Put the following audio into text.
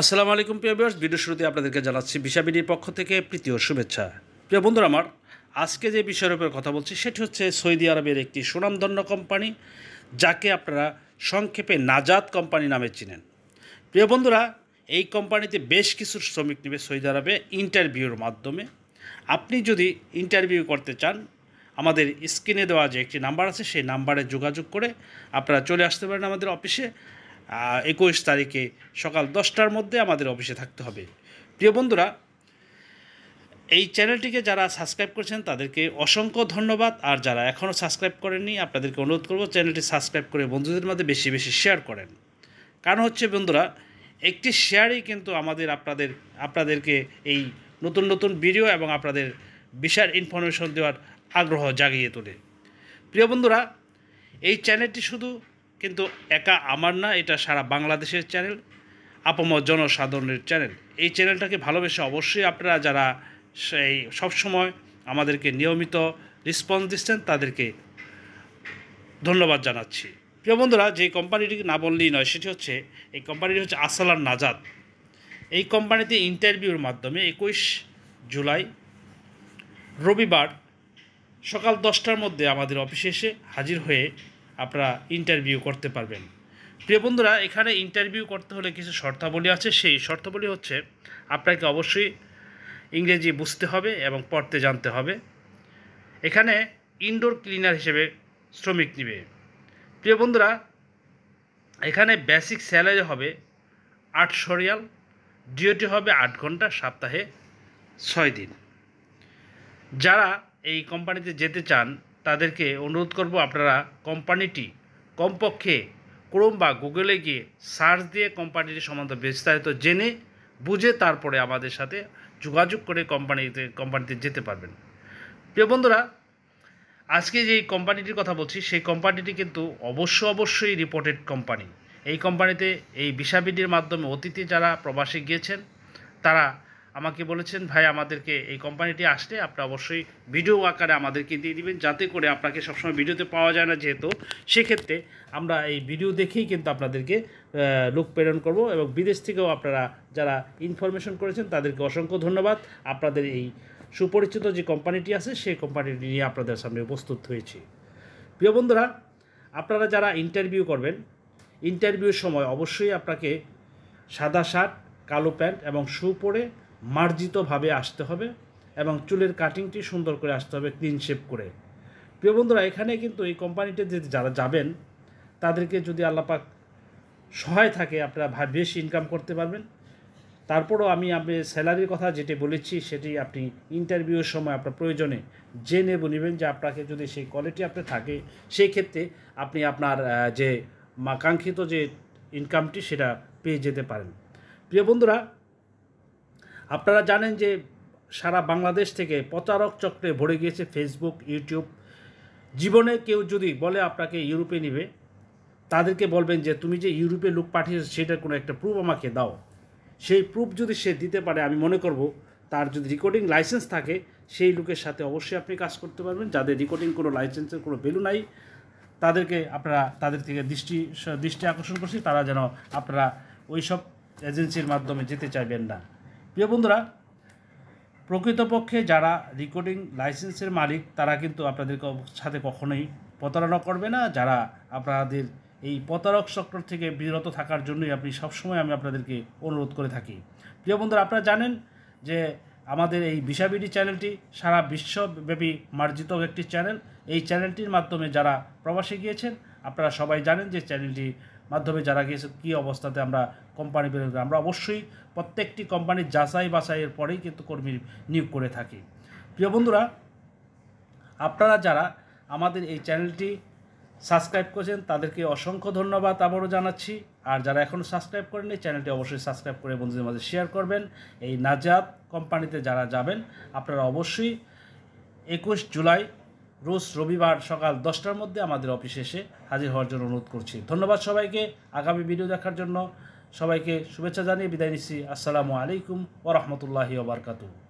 আসসালামু আলাইকুম প্রিয় বিয়ার্স ভিডিও শুরুতে আপনাদেরকে জানাচ্ছি বিশাবিনীর পক্ষ থেকে প্রীতীয় শুভেচ্ছা প্রিয় বন্ধুরা আমার আজকে যে বিষয়ের উপরে কথা বলছি সেটি হচ্ছে সৌদি আরবের একটি সুনামধন্য কোম্পানি যাকে আপনারা সংক্ষেপে নাজাদ কোম্পানি নামে চিনেন প্রিয় বন্ধুরা এই কোম্পানিতে বেশ কিছু শ্রমিক নেবে সৌদি আরবে ইন্টারভিউর মাধ্যমে আপনি যদি ইন্টারভিউ করতে চান আমাদের স্ক্রিনে দেওয়া যে একটি নাম্বার আছে সেই নাম্বারে যোগাযোগ করে আপনারা চলে আসতে পারেন আমাদের অফিসে একুশ তারিখে সকাল দশটার মধ্যে আমাদের অফিসে থাকতে হবে প্রিয় বন্ধুরা এই চ্যানেলটিকে যারা সাবস্ক্রাইব করেছেন তাদেরকে অসংখ্য ধন্যবাদ আর যারা এখনও সাবস্ক্রাইব করেননি আপনাদেরকে অনুরোধ করব চ্যানেলটি সাবস্ক্রাইব করে বন্ধুদের মধ্যে বেশি বেশি শেয়ার করেন কারণ হচ্ছে বন্ধুরা একটি শেয়ারই কিন্তু আমাদের আপনাদের আপনাদেরকে এই নতুন নতুন ভিডিও এবং আপনাদের বিশাল ইনফরমেশন দেওয়ার আগ্রহ জাগিয়ে তোলে প্রিয় বন্ধুরা এই চ্যানেলটি শুধু কিন্তু একা আমার না এটা সারা বাংলাদেশের চ্যানেল আপম জনসাধারণের চ্যানেল এই চ্যানেলটাকে ভালোবেসে অবশ্যই আপনারা যারা সেই সবসময় আমাদেরকে নিয়মিত রেসপন্স দিচ্ছেন তাদেরকে ধন্যবাদ জানাচ্ছি প্রিয় বন্ধুরা যে কোম্পানিটি না বললেই নয় সেটি হচ্ছে এই কোম্পানিটি হচ্ছে আসালার নাজাদ এই কোম্পানিতে ইন্টারভিউর মাধ্যমে একুশ জুলাই রবিবার সকাল দশটার মধ্যে আমাদের অফিসে এসে হাজির হয়ে আপনারা ইন্টারভিউ করতে পারবেন প্রিয় বন্ধুরা এখানে ইন্টারভিউ করতে হলে কিছু শর্তাবলী আছে সেই শর্তাবলী হচ্ছে আপনাকে অবশ্যই ইংরেজি বুঝতে হবে এবং পড়তে জানতে হবে এখানে ইনডোর ক্লিনার হিসেবে শ্রমিক নেবে প্রিয় বন্ধুরা এখানে বেসিক স্যালারি হবে আটশো রিয়াল ডিউটি হবে আট ঘন্টা সপ্তাহে ছয় দিন যারা এই কোম্পানিতে যেতে চান তাদেরকে অনুরোধ করব আপনারা কোম্পানিটি কমপক্ষে ক্রোম বা গুগলে গিয়ে সার্চ দিয়ে কোম্পানিটি সম্বন্ধে বিস্তারিত জেনে বুঝে তারপরে আমাদের সাথে যোগাযোগ করে কোম্পানিতে কোম্পানিতে যেতে পারবেন প্রিয় বন্ধুরা আজকে যে কোম্পানিটির কথা বলছি সেই কোম্পানিটি কিন্তু অবশ্য অবশ্যই রিপোর্টেড কোম্পানি এই কোম্পানিতে এই ভিসাবিডির মাধ্যমে অতীতে যারা প্রবাসে গিয়েছেন তারা আমাকে বলেছেন ভাই আমাদেরকে এই কোম্পানিটি আসলে আপনি অবশ্যই ভিডিও আকারে আমাদেরকে দিয়ে দিবেন যাতে করে আপনাকে সবসময় ভিডিওতে পাওয়া যায় না যেহেতু সেক্ষেত্রে আমরা এই ভিডিও দেখেই কিন্তু আপনাদেরকে লোক প্রেরণ করব এবং বিদেশ থেকেও আপনারা যারা ইনফরমেশন করেছেন তাদেরকে অসংখ্য ধন্যবাদ আপনাদের এই সুপরিচিত যে কোম্পানিটি আছে সেই কোম্পানিটি নিয়ে আপনাদের সামনে উপস্থিত হয়েছি প্রিয় বন্ধুরা আপনারা যারা ইন্টারভিউ করবেন ইন্টারভিউর সময় অবশ্যই আপনাকে সাদা শার্ট কালো প্যান্ট এবং শু পরে মার্জিতভাবে আসতে হবে এবং চুলের কাটিংটি সুন্দর করে আসতে হবে ক্লিন শেপ করে প্রিয় বন্ধুরা এখানে কিন্তু এই কোম্পানিতে যে যারা যাবেন তাদেরকে যদি আল্লাপাক সহায় থাকে আপনারা বেশি ইনকাম করতে পারবেন তারপরও আমি আপনি স্যালারির কথা যেটি বলেছি সেটি আপনি ইন্টারভিউর সময় আপনার প্রয়োজনে জেনে নেবেন যে আপনাকে যদি সেই কোয়ালিটি আপনার থাকে সেই ক্ষেত্রে আপনি আপনার যে কাঙ্ক্ষিত যে ইনকামটি সেটা পেয়ে যেতে পারেন প্রিয় বন্ধুরা আপনারা জানেন যে সারা বাংলাদেশ থেকে প্রচারক চক্রে ভরে গিয়েছে ফেসবুক ইউটিউব জীবনে কেউ যদি বলে আপনাকে ইউরোপে নিবে তাদেরকে বলবেন যে তুমি যে ইউরোপে লোক পাঠিয়েছো সেটার কোনো একটা প্রুফ আমাকে দাও সেই প্রুফ যদি সে দিতে পারে আমি মনে করব তার যদি রেকর্ডিং লাইসেন্স থাকে সেই লোকের সাথে অবশ্যই আপনি কাজ করতে পারবেন যাদের রেকর্ডিং কোনো লাইসেন্সের কোনো ভ্যালু নাই তাদেরকে আপনারা তাদের থেকে দৃষ্টি দৃষ্টি আকর্ষণ করছি তারা যেন আপনারা ওই সব এজেন্সির মাধ্যমে যেতে চাইবেন না প্রিয় বন্ধুরা প্রকৃতপক্ষে যারা রেকর্ডিং লাইসেন্সের মালিক তারা কিন্তু আপনাদের সাথে কখনোই প্রতারণা করবে না যারা আপনাদের এই প্রতারক চক্র থেকে বিরত থাকার জন্যই আপনি সবসময় আমি আপনাদেরকে অনুরোধ করে থাকি প্রিয় বন্ধুরা আপনারা জানেন যে আমাদের এই বিডি চ্যানেলটি সারা বিশ্বব্যাপী মার্জিত একটি চ্যানেল এই চ্যানেলটির মাধ্যমে যারা প্রবাসে গিয়েছেন আপনারা সবাই জানেন যে চ্যানেলটি মাধ্যমে যারা গিয়েছে কী অবস্থাতে আমরা কোম্পানি বের করি আমরা অবশ্যই প্রত্যেকটি কোম্পানির যাচাই বাছাইয়ের পরেই কিন্তু কর্মী নিয়োগ করে থাকি প্রিয় বন্ধুরা আপনারা যারা আমাদের এই চ্যানেলটি সাবস্ক্রাইব করেছেন তাদেরকে অসংখ্য ধন্যবাদ আবারও জানাচ্ছি আর যারা এখনও সাবস্ক্রাইব করেননি চ্যানেলটি অবশ্যই সাবস্ক্রাইব করে বন্ধুদের মাঝে শেয়ার করবেন এই নাজাদ কোম্পানিতে যারা যাবেন আপনারা অবশ্যই একুশ জুলাই রোজ রবিবার সকাল দশটার মধ্যে আমাদের অফিসে এসে হাজির হওয়ার জন্য অনুরোধ করছি ধন্যবাদ সবাইকে আগামী ভিডিও দেখার জন্য সবাইকে শুভেচ্ছা জানিয়ে বিদায় নিচ্ছি আসসালামু আলাইকুম ওরহমতুল্লাহি ওবরকাতু